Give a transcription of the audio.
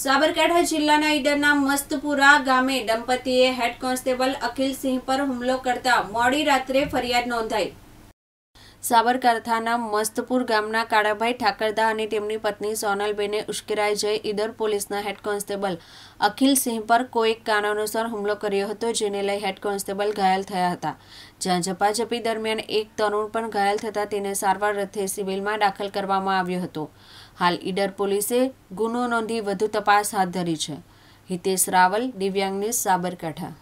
સાબરકાંઠા જિલ્લાના ઈડરના મસ્તપુરા ગામે દંપતીએ head constable અખિલસિંહ પર હુમલો કરતા મોડી રાત્રે ફરિયાદ નોંધાઈ સાબરકાંઠાના મસ્તપુર ગામના કાળાભાઈ ઠાકરદા અને તેમની પત્ની સોનલબેને ઉશ્કેરાઈ જઈ ઈદર પોલીસના હેડ કોન્સ્ટેબલ અખિલ સિંહ પર કોઈક કારણોસર હુમલો કર્યો હતો જેને લઈ હેડ કોન્સ્ટેબલ ઘાયલ થયા હતા જ્યાં ઝપાઝપી દરમિયાન એક તરુણ પણ ઘાયલ થતાં તેને સારવાર રથે સિવિલમાં દાખલ કરવામાં આવ્યો હતો હાલ ઈડર પોલીસે ગુનો નોંધી વધુ તપાસ હાથ ધરી છે હિતેશ રાવલ દિવ્યાંગ સાબરકાંઠા